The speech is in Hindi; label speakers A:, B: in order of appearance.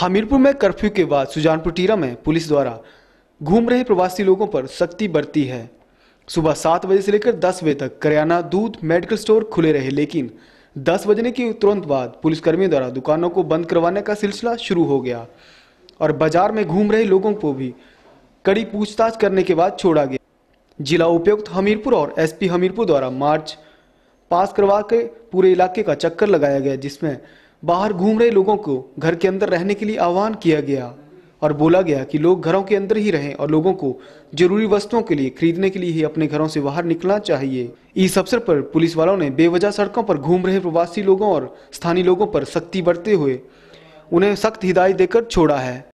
A: हमीरपुर में कर्फ्यू के बाद सुजानपुर टीरा में पुलिस द्वारा घूम रहे प्रवासी लोगों पर सख्ती बरती है सुबह सात बजे से लेकर दस बजे तक करियाना दूध मेडिकल स्टोर खुले रहे लेकिन दस बजने के तुरंत बाद पुलिसकर्मियों द्वारा दुकानों को बंद करवाने का सिलसिला शुरू हो गया और बाजार में घूम रहे लोगों को भी कड़ी पूछताछ करने के बाद छोड़ा गया जिला उपायुक्त हमीरपुर और एसपी हमीरपुर द्वारा मार्च पास करवा के पूरे इलाके का चक्कर लगाया गया जिसमें बाहर घूम रहे लोगों को घर के अंदर रहने के लिए आह्वान किया गया और बोला गया कि लोग घरों के अंदर ही रहें और लोगों को जरूरी वस्तुओं के लिए खरीदने के लिए ही अपने घरों से बाहर निकलना चाहिए इस अवसर पर पुलिस वालों ने बेवजह सड़कों पर घूम रहे प्रवासी लोगों और स्थानीय लोगों पर सख्ती बरते हुए उन्हें सख्त हिदायत देकर छोड़ा है